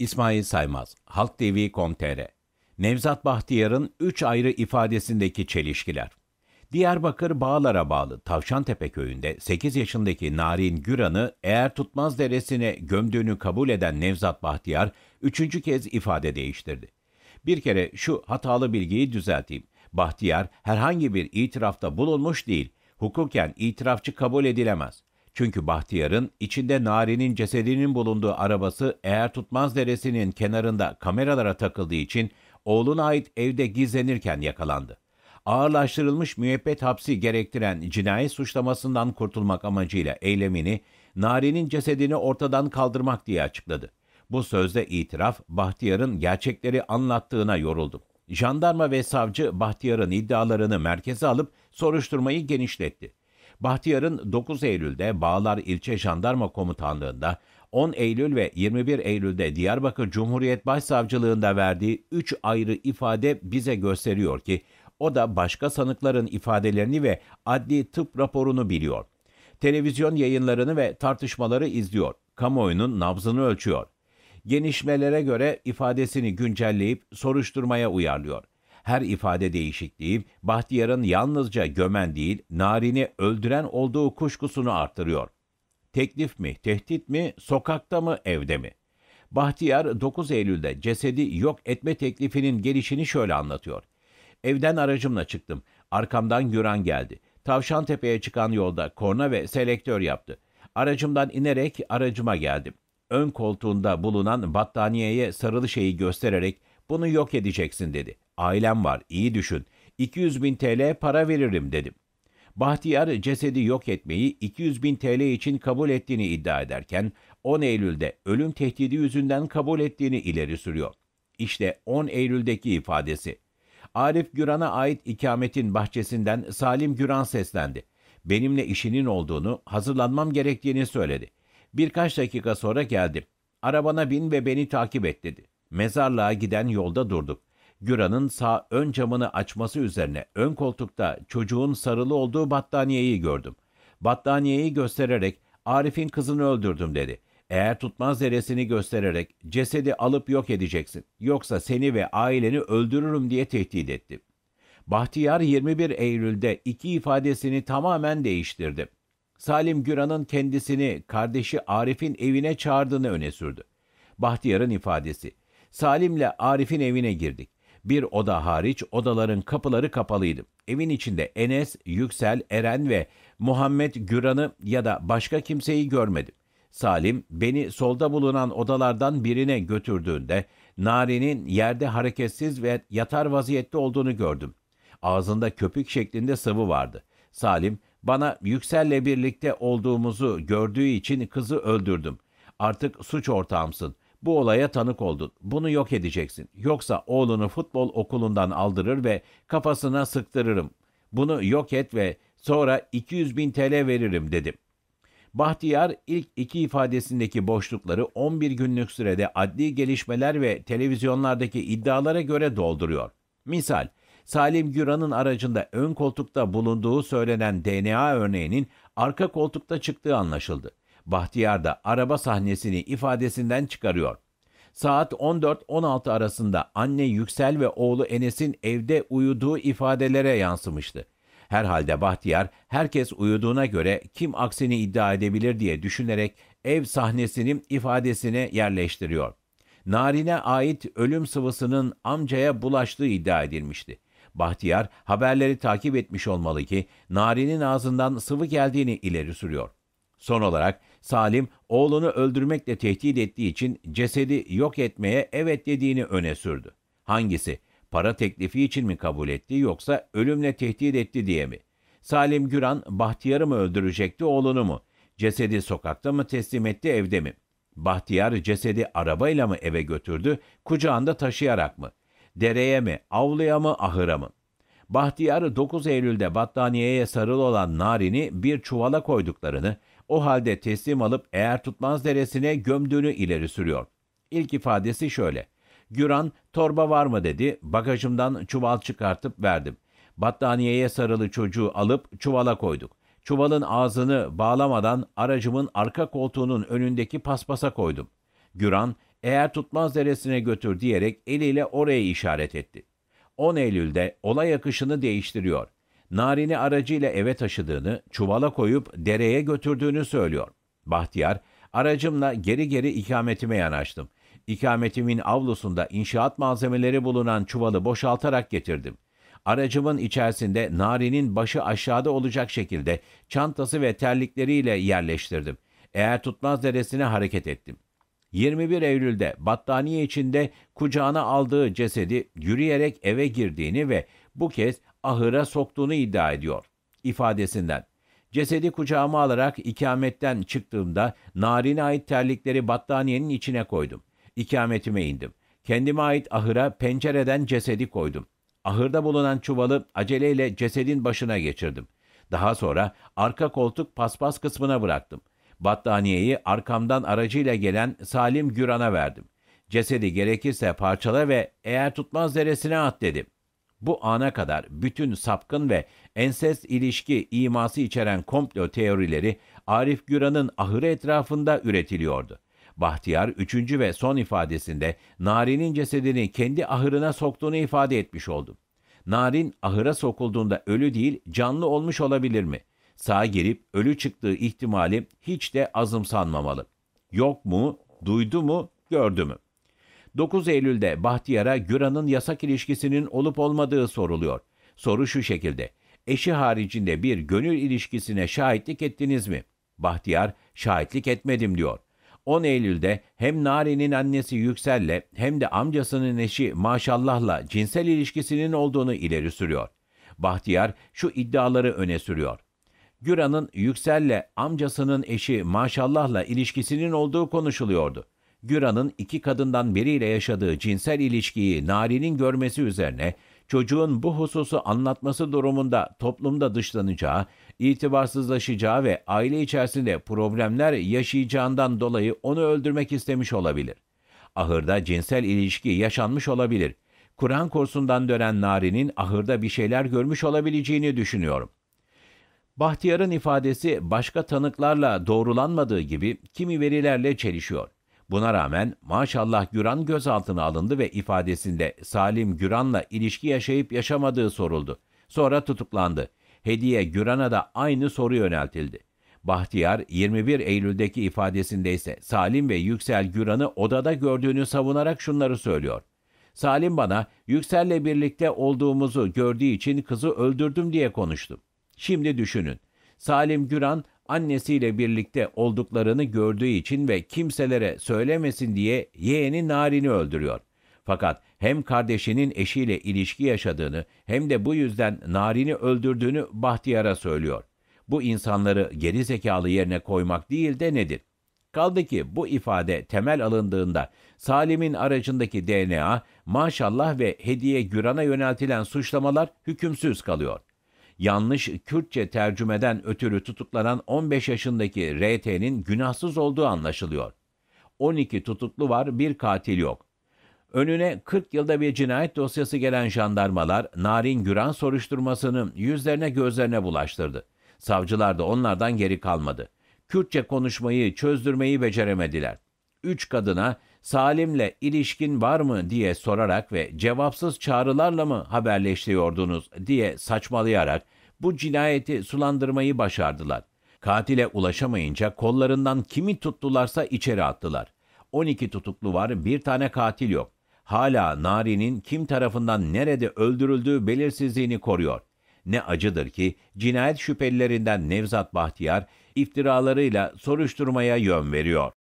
İsmail Saymaz, halktv.com.tr Nevzat Bahtiyar'ın üç ayrı ifadesindeki çelişkiler. Diyarbakır Bağlar'a bağlı Tavşantepe köyünde 8 yaşındaki Narin Güran'ı eğer tutmaz deresine gömdüğünü kabul eden Nevzat Bahtiyar, üçüncü kez ifade değiştirdi. Bir kere şu hatalı bilgiyi düzelteyim. Bahtiyar herhangi bir itirafta bulunmuş değil, hukuken itirafçı kabul edilemez. Çünkü Bahtiyar'ın içinde Nari'nin cesedinin bulunduğu arabası eğer tutmaz deresinin kenarında kameralara takıldığı için oğluna ait evde gizlenirken yakalandı. Ağırlaştırılmış müebbet hapsi gerektiren cinayet suçlamasından kurtulmak amacıyla eylemini Nari'nin cesedini ortadan kaldırmak diye açıkladı. Bu sözde itiraf Bahtiyar'ın gerçekleri anlattığına yoruldu. Jandarma ve savcı Bahtiyar'ın iddialarını merkeze alıp soruşturmayı genişletti. Bahtiyar'ın 9 Eylül'de Bağlar İlçe Jandarma Komutanlığı'nda 10 Eylül ve 21 Eylül'de Diyarbakır Cumhuriyet Başsavcılığında verdiği 3 ayrı ifade bize gösteriyor ki o da başka sanıkların ifadelerini ve adli tıp raporunu biliyor. Televizyon yayınlarını ve tartışmaları izliyor. Kamuoyunun nabzını ölçüyor. Genişmelere göre ifadesini güncelleyip soruşturmaya uyarlıyor. Her ifade değişikliği Bahtiyar'ın yalnızca gömen değil, Narin'i öldüren olduğu kuşkusunu artırıyor. Teklif mi, tehdit mi, sokakta mı, evde mi? Bahtiyar 9 Eylül'de cesedi yok etme teklifinin gelişini şöyle anlatıyor. Evden aracımla çıktım. Arkamdan Güran geldi. Tavşan Tepe'ye çıkan yolda korna ve selektör yaptı. Aracımdan inerek aracıma geldim. Ön koltuğunda bulunan battaniyeye sarılı şeyi göstererek bunu yok edeceksin dedi. Ailem var, iyi düşün. 200 bin TL para veririm dedim. Bahtiyar cesedi yok etmeyi 200 bin TL için kabul ettiğini iddia ederken 10 Eylül'de ölüm tehdidi yüzünden kabul ettiğini ileri sürüyor. İşte 10 Eylül'deki ifadesi. Arif Güran'a ait ikametin bahçesinden Salim Güran seslendi. Benimle işinin olduğunu, hazırlanmam gerektiğini söyledi. Birkaç dakika sonra geldim. Arabana bin ve beni takip et dedi. Mezarlığa giden yolda durduk. Güra'nın sağ ön camını açması üzerine ön koltukta çocuğun sarılı olduğu battaniyeyi gördüm. Battaniyeyi göstererek Arif'in kızını öldürdüm dedi. Eğer tutmaz deresini göstererek cesedi alıp yok edeceksin. Yoksa seni ve aileni öldürürüm diye tehdit etti. Bahtiyar 21 Eylül'de iki ifadesini tamamen değiştirdi. Salim Güran'ın kendisini kardeşi Arif'in evine çağırdığını öne sürdü. Bahtiyar'ın ifadesi. Salim'le Arif'in evine girdik. Bir oda hariç odaların kapıları kapalıydı. Evin içinde Enes, Yüksel, Eren ve Muhammed Güran'ı ya da başka kimseyi görmedim. Salim beni solda bulunan odalardan birine götürdüğünde Nari'nin yerde hareketsiz ve yatar vaziyette olduğunu gördüm. Ağzında köpük şeklinde sıvı vardı. Salim bana Yüksel'le birlikte olduğumuzu gördüğü için kızı öldürdüm. Artık suç ortağımsın. Bu olaya tanık oldun. Bunu yok edeceksin. Yoksa oğlunu futbol okulundan aldırır ve kafasına sıktırırım. Bunu yok et ve sonra 200 bin TL veririm dedim. Bahtiyar ilk iki ifadesindeki boşlukları 11 günlük sürede adli gelişmeler ve televizyonlardaki iddialara göre dolduruyor. Misal, Salim Güran'ın aracında ön koltukta bulunduğu söylenen DNA örneğinin arka koltukta çıktığı anlaşıldı. Bahtiyar da araba sahnesini ifadesinden çıkarıyor. Saat 14-16 arasında anne Yüksel ve oğlu Enes'in evde uyuduğu ifadelere yansımıştı. Herhalde Bahtiyar herkes uyuduğuna göre kim aksini iddia edebilir diye düşünerek ev sahnesinin ifadesine yerleştiriyor. Narin'e ait ölüm sıvısının amcaya bulaştığı iddia edilmişti. Bahtiyar haberleri takip etmiş olmalı ki Narin'in ağzından sıvı geldiğini ileri sürüyor. Son olarak Salim oğlunu öldürmekle tehdit ettiği için cesedi yok etmeye evet dediğini öne sürdü. Hangisi? Para teklifi için mi kabul etti yoksa ölümle tehdit etti diye mi? Salim Güran Bahtiyar'ı mı öldürecekti oğlunu mu? Cesedi sokakta mı teslim etti evde mi? Bahtiyar cesedi arabayla mı eve götürdü, kucağında taşıyarak mı? Dereye mi, avluya mı, ahıra mı? Bahtiyar'ı 9 Eylül'de battaniyeye sarılı olan Narin'i bir çuvala koyduklarını, o halde teslim alıp eğer tutmaz deresine gömdüğünü ileri sürüyor. İlk ifadesi şöyle. Güran, torba var mı dedi, bagajımdan çuval çıkartıp verdim. Battaniyeye sarılı çocuğu alıp çuvala koyduk. Çuvalın ağzını bağlamadan aracımın arka koltuğunun önündeki paspasa koydum. Güran, eğer tutmaz deresine götür diyerek eliyle oraya işaret etti. 10 Eylül'de olay akışını değiştiriyor. Narin'i aracıyla eve taşıdığını, çuvala koyup dereye götürdüğünü söylüyor. Bahtiyar, aracımla geri geri ikametime yanaştım. İkametimin avlusunda inşaat malzemeleri bulunan çuvalı boşaltarak getirdim. Aracımın içerisinde Narin'in başı aşağıda olacak şekilde çantası ve terlikleriyle yerleştirdim. Eğer tutmaz deresine hareket ettim. 21 Eylül'de battaniye içinde kucağına aldığı cesedi yürüyerek eve girdiğini ve bu kez ahıra soktuğunu iddia ediyor. İfadesinden Cesedi kucağıma alarak ikametten çıktığımda narine ait terlikleri battaniyenin içine koydum. İkametime indim. Kendime ait ahıra pencereden cesedi koydum. Ahırda bulunan çuvalı aceleyle cesedin başına geçirdim. Daha sonra arka koltuk paspas kısmına bıraktım. Battaniyeyi arkamdan aracıyla gelen Salim Güran'a verdim. Cesedi gerekirse parçala ve eğer tutmaz deresine at dedim. Bu ana kadar bütün sapkın ve ensest ilişki iması içeren komplo teorileri Arif Güran'ın ahırı etrafında üretiliyordu. Bahtiyar üçüncü ve son ifadesinde Nari'nin cesedini kendi ahırına soktuğunu ifade etmiş oldu. Narin ahıra sokulduğunda ölü değil canlı olmuş olabilir mi? sağa girip ölü çıktığı ihtimali hiç de azımsanmamalı. Yok mu, duydu mu, gördü mü? 9 Eylül'de Bahtiyar'a Güran'ın yasak ilişkisinin olup olmadığı soruluyor. Soru şu şekilde. Eşi haricinde bir gönül ilişkisine şahitlik ettiniz mi? Bahtiyar şahitlik etmedim diyor. 10 Eylül'de hem Nari'nin annesi Yüksel'le hem de amcasının eşi Maşallah'la cinsel ilişkisinin olduğunu ileri sürüyor. Bahtiyar şu iddiaları öne sürüyor. Güran'ın Yüksel'le amcasının eşi Maşallah'la ilişkisinin olduğu konuşuluyordu. Güran'ın iki kadından biriyle yaşadığı cinsel ilişkiyi Nari'nin görmesi üzerine çocuğun bu hususu anlatması durumunda toplumda dışlanacağı, itibarsızlaşacağı ve aile içerisinde problemler yaşayacağından dolayı onu öldürmek istemiş olabilir. Ahırda cinsel ilişki yaşanmış olabilir. Kur'an kursundan dönen Nari'nin ahırda bir şeyler görmüş olabileceğini düşünüyorum. Bahtiyar'ın ifadesi başka tanıklarla doğrulanmadığı gibi kimi verilerle çelişiyor. Buna rağmen maşallah Güran gözaltına alındı ve ifadesinde Salim Güran'la ilişki yaşayıp yaşamadığı soruldu. Sonra tutuklandı. Hediye Güran'a da aynı soru yöneltildi. Bahtiyar 21 Eylül'deki ifadesinde ise Salim ve Yüksel Güran'ı odada gördüğünü savunarak şunları söylüyor. Salim bana Yüksel'le birlikte olduğumuzu gördüğü için kızı öldürdüm diye konuştum. Şimdi düşünün. Salim Güran annesiyle birlikte olduklarını gördüğü için ve kimselere söylemesin diye yeğeni Narin'i öldürüyor. Fakat hem kardeşinin eşiyle ilişki yaşadığını hem de bu yüzden Narin'i öldürdüğünü Bahtiyar'a söylüyor. Bu insanları geri zekalı yerine koymak değil de nedir? Kaldı ki bu ifade temel alındığında Salim'in aracındaki DNA, maşallah ve hediye Güran'a yöneltilen suçlamalar hükümsüz kalıyor yanlış Kürtçe tercümeden ötürü tutuklanan 15 yaşındaki RT'nin günahsız olduğu anlaşılıyor. 12 tutuklu var, bir katil yok. Önüne 40 yılda bir cinayet dosyası gelen jandarmalar Narin Güran soruşturmasını yüzlerine gözlerine bulaştırdı. Savcılar da onlardan geri kalmadı. Kürtçe konuşmayı, çözdürmeyi beceremediler. Üç kadına Salim'le ilişkin var mı diye sorarak ve cevapsız çağrılarla mı haberleştiriyordunuz diye saçmalayarak bu cinayeti sulandırmayı başardılar. Katile ulaşamayınca kollarından kimi tuttularsa içeri attılar. 12 tutuklu var, bir tane katil yok. Hala Nari'nin kim tarafından nerede öldürüldüğü belirsizliğini koruyor. Ne acıdır ki cinayet şüphelilerinden Nevzat Bahtiyar iftiralarıyla soruşturmaya yön veriyor.